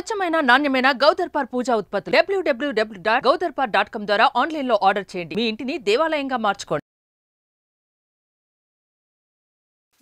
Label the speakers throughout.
Speaker 1: స్వచ్ఛమైన నాణ్యమైన గౌదర్పార్ పూజా ఉత్పత్తులు డబ్ల్యూడబ్ల్యూడబ్ల్యూ డాట్ గౌదర్పార్ డాట్ కామ్ ద్వారా ఆన్లైన్ లో ఆర్డర్ చేయండి మీ ఇంటిని దేవాలయంగా మార్చుకోండి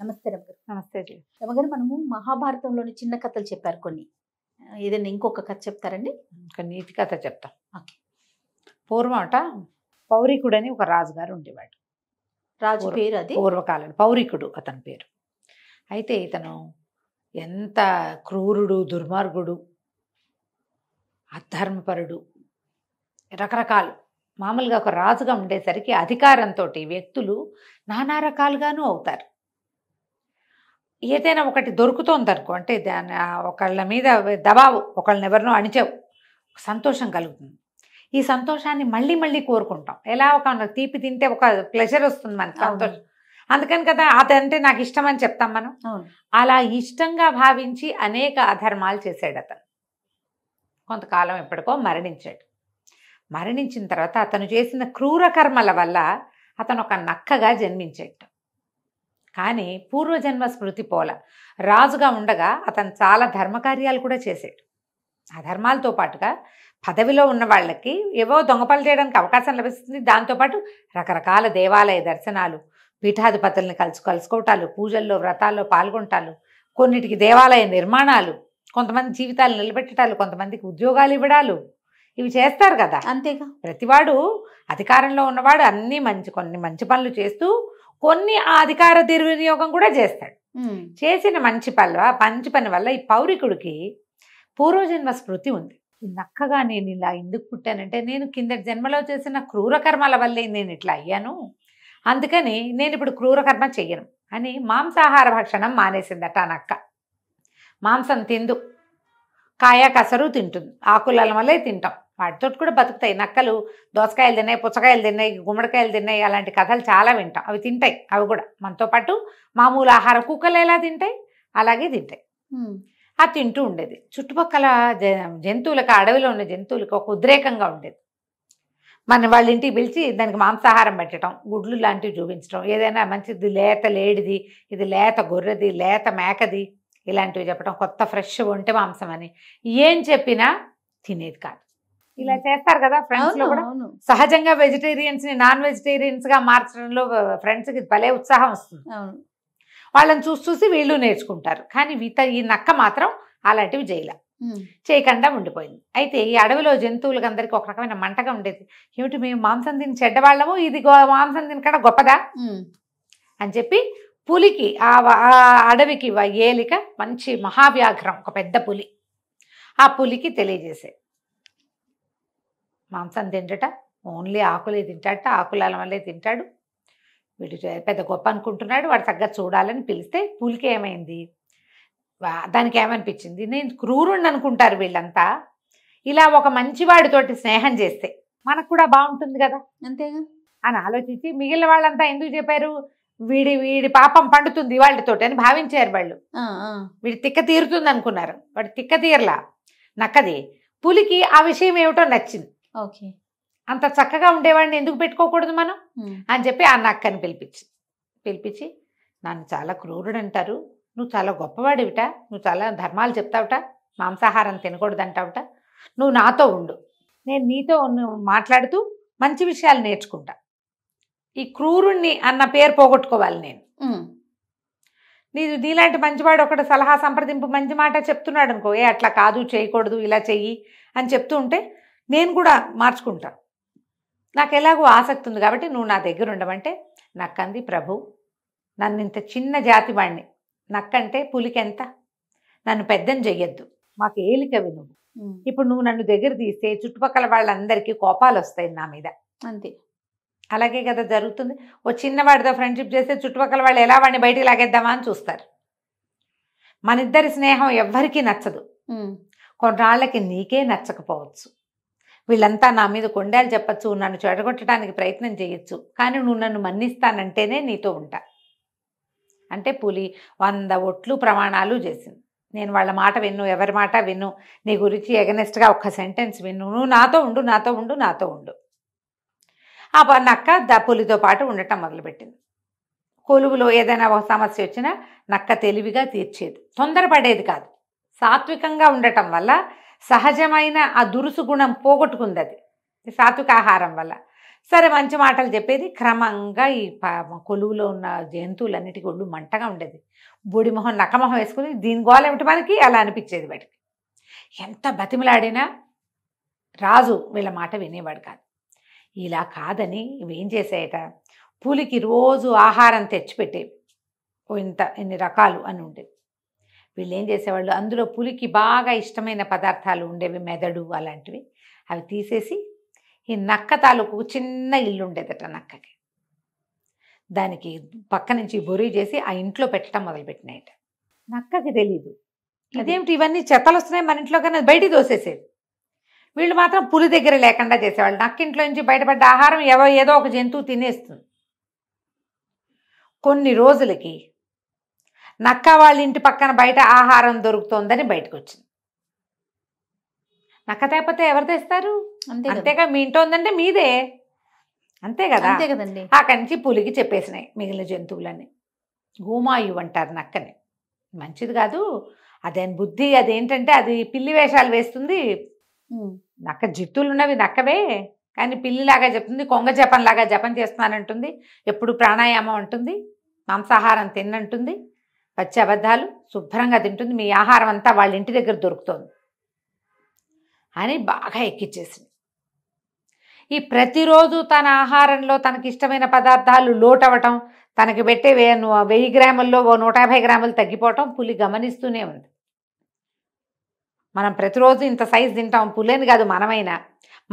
Speaker 1: నమస్తే రమగారు నమస్తే రమగారు మనము మహాభారతంలోని చిన్న కథలు చెప్పారు కొన్ని ఏదైనా ఇంకొక కథ చెప్తారండి ఇంకా నీతి కథ చెప్తాం ఓకే పౌరికుడు అని ఒక రాజుగారు ఉండేవాడు రాజు పేరు అది పూర్వకాలం పౌరికుడు అతని పేరు అయితే ఇతను ఎంత క్రూరుడు దుర్మార్గుడు అధర్మపరుడు రకరకాలు మామూలుగా ఒక రాజుగా ఉండేసరికి అధికారంతో వ్యక్తులు నానా రకాలుగాను అవుతారు ఏదైనా ఒకటి దొరుకుతుంది అనుకో అంటే దాని ఒకళ్ళ మీద దబావు ఒకళ్ళని ఎవరినో అణిచావు సంతోషం కలుగుతుంది ఈ సంతోషాన్ని మళ్ళీ మళ్ళీ కోరుకుంటాం ఎలా ఒక తీపి తింటే ఒక ప్లెజర్ వస్తుంది మనకి సంతోషం అందుకని కదా అతంటే నాకు ఇష్టం అని చెప్తాం మనం అలా ఇష్టంగా భావించి అనేక అధర్మాలు చేశాడు అతను కొంతకాలం ఎప్పటికో మరణించాడు మరణించిన తర్వాత అతను చేసిన క్రూర కర్మల వల్ల అతను ఒక నక్కగా జన్మించాడు కానీ పూర్వజన్మ స్మృతి పోల రాజుగా ఉండగా అతను చాలా ధర్మకార్యాలు కూడా చేశాడు ఆ ధర్మాలతో పాటుగా పదవిలో ఉన్న వాళ్ళకి ఏవో దొంగపలు చేయడానికి అవకాశం లభిస్తుంది దాంతోపాటు రకరకాల దేవాలయ దర్శనాలు పీఠాధిపతుల్ని కలుసు కలుసుకోవటాలు పూజల్లో వ్రతాల్లో పాల్గొంటాలు కొన్నిటికి దేవాలయ నిర్మాణాలు కొంతమంది జీవితాలు నిలబెట్టడాలు కొంతమందికి ఉద్యోగాలు ఇవ్వడాలు ఇవి చేస్తారు కదా అంతేగా ప్రతివాడు అధికారంలో ఉన్నవాడు అన్ని మంచి కొన్ని మంచి పనులు చేస్తూ కొన్ని ఆ అధికార దుర్వినియోగం కూడా చేస్తాడు చేసిన మంచి పనుల మంచి పని వల్ల ఈ పౌరికుడికి పూర్వజన్మ స్మృతి ఉంది నక్కగా నేను ఇలా ఎందుకు పుట్టానంటే నేను కింద జన్మలో చేసిన క్రూర కర్మల వల్లే నేను ఇట్లా అయ్యాను అందుకని నేను ఇప్పుడు క్రూర కర్మ చెయ్యను అని మాంసాహార భక్షణం మానేసిందట నక్క మాంసం తిందు కాయ కసరు తింటుంది ఆకుల వల్లే తింటాం వాటితో కూడా బతుకుతాయి నక్కలు దోసకాయలు తిన్నాయి పుచ్చకాయలు తిన్నాయి గుమ్మడికాయలు తిన్నాయి అలాంటి కథలు చాలా వింటాం అవి తింటాయి అవి కూడా మనతో పాటు మామూలు ఆహార కుక్కలు ఎలా తింటాయి అలాగే తింటాయి అది తింటూ ఉండేది చుట్టుపక్కల జంతువులకు అడవిలో ఉన్న జంతువులకు ఒక ఉద్రేకంగా ఉండేది మన వాళ్ళ ఇంటికి పిలిచి దానికి మాంసాహారం పెట్టడం గుడ్లు లాంటివి చూపించడం ఏదైనా మంచిది లేత లేడిది ఇది లేత గొర్రెది లేత మేకది ఇలాంటివి చెప్పడం కొత్త ఫ్రెష్ ఉంటే మాంసం అని ఏం చెప్పినా తినేది కాదు ఇలా చేస్తారు కదా ఫ్రెండ్స్ లో కూడా సహజంగా వెజిటేరియన్స్ ని నాన్ వెజిటేరియన్స్ గా మార్చడంలో ఫ్రెండ్స్ కి భలే ఉత్సాహం వస్తుంది వాళ్ళని చూసి చూసి వీళ్ళు నేర్చుకుంటారు కానీ వీత ఈ నక్క మాత్రం అలాంటివి చేయాల చేయకుండా ఉండిపోయింది అయితే ఈ అడవిలో జంతువులకు అందరికీ ఒక రకమైన మంటగా ఉండేది ఏమిటి మేము మాంసం తిని చెడ్డవాళ్ళము ఇది మాంసం తినకడా గొప్పదా అని చెప్పి పులికి ఆ అడవికి ఏలిక మంచి మహావ్యాఘ్రం ఒక పెద్ద పులి ఆ పులికి తెలియజేసే మాంసం తింటట ఓన్లీ ఆకులే తింటాట ఆకులాల వల్లే తింటాడు వీడు పెద్ద గొప్ప అనుకుంటున్నాడు వాడు తగ్గ చూడాలని పిలిస్తే పులికి ఏమైంది దానికి ఏమనిపించింది నేను క్రూరుణ్ణి అనుకుంటారు వీళ్ళంతా ఇలా ఒక మంచివాడితోటి స్నేహం చేస్తే మనకు కూడా బాగుంటుంది కదా అంతేగా అని ఆలోచించి మిగిలిన వాళ్ళంతా ఎందుకు చెప్పారు వీడి వీడి పాపం పండుతుంది వాళ్ళతో అని భావించారు వాళ్ళు వీడి తిక్క తీరుతుంది అనుకున్నారు వాడు తిక్క తీరలా నక్కది పులికి ఆ విషయం ఏమిటో నచ్చింది ఓకే అంత చక్కగా ఉండేవాడిని ఎందుకు పెట్టుకోకూడదు మనం అని చెప్పి ఆ నక్కని పిలిపించి పిలిపించి నన్ను చాలా క్రూరుడు అంటారు నువ్వు చాలా గొప్పవాడివిట నువ్వు చాలా ధర్మాలు చెప్తావుట మాంసాహారం తినకూడదు అంటావుట నువ్వు నాతో ఉండు నేను నీతో మాట్లాడుతూ మంచి విషయాలు నేర్చుకుంటా ఈ క్రూరుణ్ణి అన్న పేరు పోగొట్టుకోవాలి నేను నీదు నీలాంటి మంచివాడు ఒకటి సలహా సంప్రదింపు మంచి మాట చెప్తున్నాడు అనుకో ఏ అట్లా కాదు చేయకూడదు ఇలా చెయ్యి అని చెప్తూ ఉంటే నేను కూడా మార్చుకుంటా నాకు ఎలాగో ఆసక్తి ఉంది కాబట్టి నువ్వు నా దగ్గర ఉండమంటే నక్కంది ప్రభు నన్ను ఇంత చిన్న జాతి వాడిని నక్కంటే పులికెంత నన్ను పెద్దని చెయ్యొద్దు మాకు ఏలికవి నువ్వు ఇప్పుడు నువ్వు నన్ను దగ్గర తీస్తే చుట్టుపక్కల వాళ్ళందరికీ కోపాలు వస్తాయి నా మీద అంతే అలాగే కదా జరుగుతుంది ఓ చిన్నవాడితో ఫ్రెండ్షిప్ చేస్తే చుట్టుపక్కల వాళ్ళు ఎలా వాడిని బయటికి లాగేద్దామా అని చూస్తారు మన ఇద్దరి స్నేహం ఎవ్వరికీ నచ్చదు కొన్నాళ్ళకి నీకే నచ్చకపోవచ్చు వీళ్ళంతా నా మీద కొండాలు చెప్పచ్చు నన్ను చెడగొట్టడానికి ప్రయత్నం చేయొచ్చు కానీ నువ్వు నన్ను మన్నిస్తానంటేనే నీతో ఉంటా అంటే పులి వంద ఒట్లు ప్రమాణాలు చేసింది నేను వాళ్ళ మాట విన్ను ఎవరి మాట విన్ను నీ గురించి ఎగనెస్ట్గా ఒక్క సెంటెన్స్ విన్ను నువ్వు నాతో ఉండు నాతో ఉండు నాతో ఉండు ఆ నక్క ద పులితో పాటు ఉండటం మొదలుపెట్టింది కొలువులో ఏదైనా ఒక సమస్య వచ్చినా నక్క తెలివిగా తీర్చేది తొందరపడేది కాదు సాత్వికంగా ఉండటం వల్ల సహజమైన ఆ దురుసు గుణం పోగొట్టుకుంది అది సాత్విక ఆహారం వల్ల సరే మంచి మాటలు చెప్పేది క్రమంగా ఈ కొలువులో ఉన్న జంతువులన్నిటికీ ఒళ్ళు మంటగా ఉండేది బుడిమొహం నక్కమొహం వేసుకుని దీని గోలమిటి మనకి అలా అనిపించేది వాటికి ఎంత బతిమలాడినా రాజు వీళ్ళ మాట వినేవాడు కాదు ఇలా కాదని ఇవేం చేసాయట పులికి రోజు ఆహారం తెచ్చిపెట్టేవి ఇంత ఎన్ని రకాలు అని ఉండేవి వీళ్ళు ఏం చేసేవాళ్ళు అందులో పులికి బాగా ఇష్టమైన పదార్థాలు ఉండేవి మెదడు అలాంటివి అవి తీసేసి ఈ నక్క తాలూకు చిన్న ఇల్లు ఉండేదట నక్కకి దానికి పక్క నుంచి బొరి చేసి ఆ ఇంట్లో పెట్టడం మొదలుపెట్టినాయట నక్కకి తెలీదు ఇదేమిటి ఇవన్నీ చెత్తలు వస్తున్నాయి మన ఇంట్లో కన్నా బయటికి దోసేసేది వీళ్ళు మాత్రం పులి దగ్గర లేకుండా చేసేవాళ్ళు నక్కింట్లో నుంచి బయటపడ్డ ఆహారం ఎవ ఏదో ఒక జంతువు తినేస్తుంది కొన్ని రోజులకి నక్క వాళ్ళ ఇంటి పక్కన బయట ఆహారం దొరుకుతోందని బయటకు వచ్చింది నక్క తేపతే ఎవరు తెస్తారు అంతే అంతేగా మీ ఇంట్లో ఉందంటే మీదే అంతే కదా అంతే కదండి అక్కడి నుంచి పులికి చెప్పేసినాయి మిగిలిన జంతువులన్నీ గోమాయు అంటారు నక్కని మంచిది కాదు అదేం బుద్ధి అదేంటంటే అది పిల్లి వేషాలు వేస్తుంది నక్క జిత్తులు ఉన్నవి నక్కవే కానీ పిల్లిలాగా చెప్తుంది కొంగ జపంలాగా జపం చేస్తున్నానంటుంది ఎప్పుడు ప్రాణాయామం ఉంటుంది మాంసాహారం తిన్నంటుంది పచ్చి అబద్ధాలు శుభ్రంగా తింటుంది మీ ఆహారం అంతా వాళ్ళ ఇంటి దగ్గర దొరుకుతుంది అని బాగా ఎక్కిచ్చేసింది ఈ ప్రతిరోజు తన ఆహారంలో తనకి ఇష్టమైన పదార్థాలు లోటవటం తనకి పెట్టే వెయ్యి గ్రాముల్లో ఓ నూట యాభై గ్రాములు తగ్గిపోవటం పులి గమనిస్తూనే ఉంది మనం ప్రతిరోజు ఇంత సైజు తింటాం పులేని కాదు మనమైనా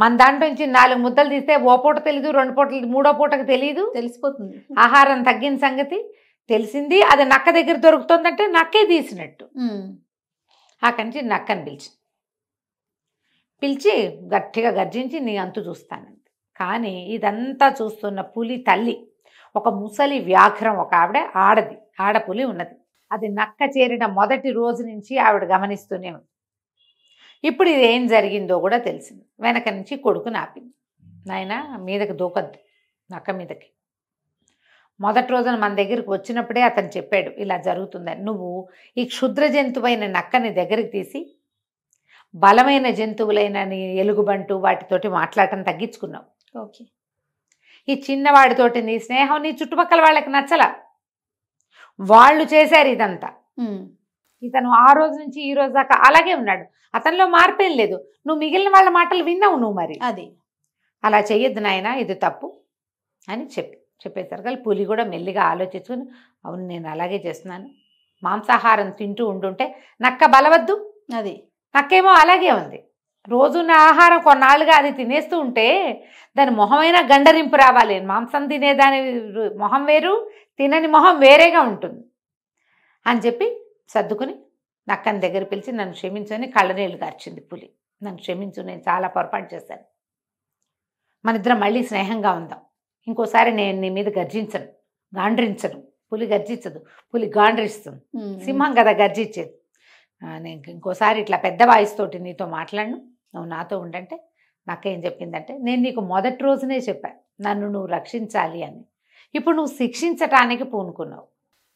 Speaker 1: మన దాంట్లో నుంచి నాలుగు ముద్దలు తీస్తే ఓ పూట తెలీదు రెండు పూటలు మూడో పూటకు తెలియదు తెలిసిపోతుంది ఆహారం తగ్గిన సంగతి తెలిసింది అది నక్క దగ్గర దొరుకుతుందంటే నక్కే తీసినట్టు ఆ నుంచి నక్కని పిలిచి పిలిచి గట్టిగా గర్జించి నీ అంతు చూస్తానండి కానీ ఇదంతా చూస్తున్న పులి తల్లి ఒక ముసలి వ్యాఘ్రం ఒక ఆవిడ ఆడది ఆడపులి ఉన్నది అది నక్క చేరిన మొదటి రోజు నుంచి ఆవిడ గమనిస్తూనే ఉంది ఇప్పుడు ఇదేం జరిగిందో కూడా తెలిసింది వెనక నుంచి కొడుకు నాపింది నాయన మీదకి దూకద్దు నక్క మీదకి మొదటి రోజున మన దగ్గరికి వచ్చినప్పుడే అతను చెప్పాడు ఇలా జరుగుతుందని నువ్వు ఈ క్షుద్ర జంతువైన నక్కని దగ్గరికి తీసి బలమైన జంతువులైన నీ ఎలుగుబంటు వాటితోటి మాట్లాడటం తగ్గించుకున్నావు ఓకే ఈ చిన్నవాడితోటి నీ స్నేహం నీ చుట్టుపక్కల వాళ్ళకి నచ్చల వాళ్ళు చేశారు ఇదంతా ఇతను ఆ రోజు నుంచి ఈ రోజు దాకా అలాగే ఉన్నాడు అతనిలో మార్పేం లేదు నువ్వు మిగిలిన వాళ్ళ మాటలు విన్నావు నువ్వు మరి అది అలా చెయ్యొద్దు నాయన ఇది తప్పు అని చెప్పి చెప్పేసరికి పులి కూడా మెల్లిగా ఆలోచించుకుని అవును నేను అలాగే చేస్తున్నాను మాంసాహారం తింటూ ఉండుంటే నక్క బలవద్దు అది నక్కేమో అలాగే ఉంది రోజు నా ఆహారం కొన్నాళ్ళుగా అది తినేస్తూ ఉంటే దాని మొహమైనా గండరింపు రావాలి మాంసం తినేదాని మొహం వేరు తినని మొహం వేరేగా ఉంటుంది అని చెప్పి సర్దుకుని నక్కని దగ్గర పిలిచి నన్ను క్షమించని కళ్ళనీళ్ళు గార్చింది పులి నన్ను క్షమించు నేను చాలా పొరపాటు చేశాను మన ఇద్దరం మళ్ళీ స్నేహంగా ఉందాం ఇంకోసారి నేను నీ మీద గర్జించను గాండ్రించను పులి గర్జించదు పులి గాండ్రిస్తుంది సింహం కదా గర్జించేది నేను ఇంకోసారి ఇట్లా పెద్ద వాయిస్తోటి నీతో మాట్లాడను నువ్వు నాతో ఉండంటే నాకేం చెప్పిందంటే నేను నీకు మొదటి రోజునే చెప్పాను నన్ను నువ్వు రక్షించాలి అని ఇప్పుడు నువ్వు శిక్షించటానికి పూనుకున్నావు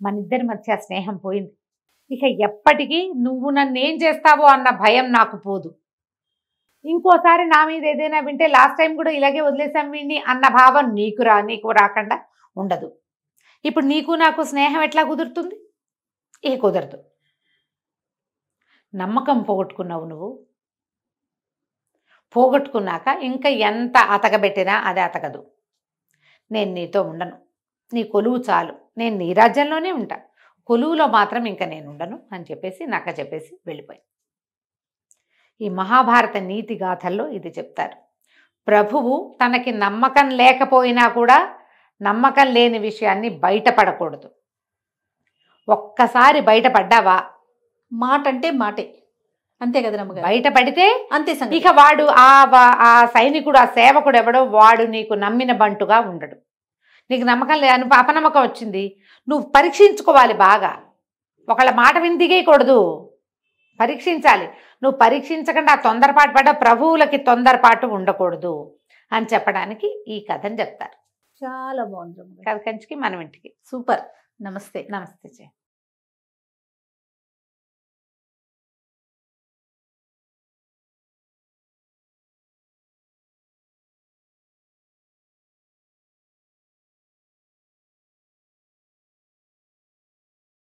Speaker 1: మన ఇద్దరి మధ్య స్నేహం పోయింది ఇక ఎప్పటికీ నువ్వు నన్ను ఏం చేస్తావో అన్న భయం నాకు పోదు ఇంకోసారి నా మీద ఏదైనా వింటే లాస్ట్ టైం కూడా ఇలాగే వదిలేసాం వీడిని అన్న భావం నీకు రా నీకు రాకుండా ఉండదు ఇప్పుడు నీకు నాకు స్నేహం ఎట్లా కుదురుతుంది ఏ కుదరదు నమ్మకం పోగొట్టుకున్నావు నువ్వు పోగొట్టుకున్నాక ఇంకా ఎంత అతకబెట్టినా అది అతకదు నేను నీతో ఉండను నీ కొలువు చాలు నేను నీ రాజ్యంలోనే ఉంటాను కొలువులో మాత్రం ఇంకా నేను ఉండను అని చెప్పేసి నక్క చెప్పేసి వెళ్ళిపోయింది ఈ మహాభారత నీతి గాథల్లో ఇది చెప్తారు ప్రభువు తనకి నమ్మకం లేకపోయినా కూడా నమ్మకం లేని విషయాన్ని బయటపడకూడదు ఒక్కసారి బయటపడ్డావా మాట అంటే మాటే అంతే కదా నమ్మకం బయటపడితే అంతే ఇక వాడు ఆ సైనికుడు ఆ సేవకుడు ఎవడో వాడు నీకు నమ్మిన బంటుగా ఉండడు నీకు నమ్మకం లేదు నువ్వు అపనమ్మకం వచ్చింది నువ్వు పరీక్షించుకోవాలి బాగా ఒకళ్ళ మాట విని దిగేయకూడదు పరీక్షించాలి నువ్వు పరీక్షించకుండా తొందరపాటు పడ్డ ప్రభువులకి తొందరపాటు ఉండకూడదు అని చెప్పడానికి ఈ కథని చెప్తారు చాలా బాగుంది కథ కంచికి మనం ఇంటికి సూపర్ నమస్తే నమస్తే చే